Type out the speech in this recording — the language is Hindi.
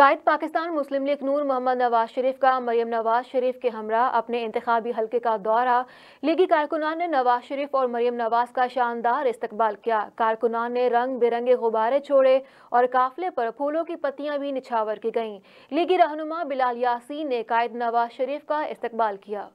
कायद पाकिस्तान मुस्लिम लीग नूर मोहम्मद नवाज शरीफ का मरीम नवाज शरीफ के हमरा अपने इंतबी हल्के का दौरा लीगी कारकुनान ने नवाज शरीफ और मरियम नवाज का शानदार इस्तकबाल किया कारकुनान ने रंग बिरंगे गुब्बारे छोड़े और काफिले पर फूलों की पत्तियां भी निछावर की गईं लीगी रहनुमा बिलाल यासीन ने कायद नवाज शरीफ का इस्तकबाल किया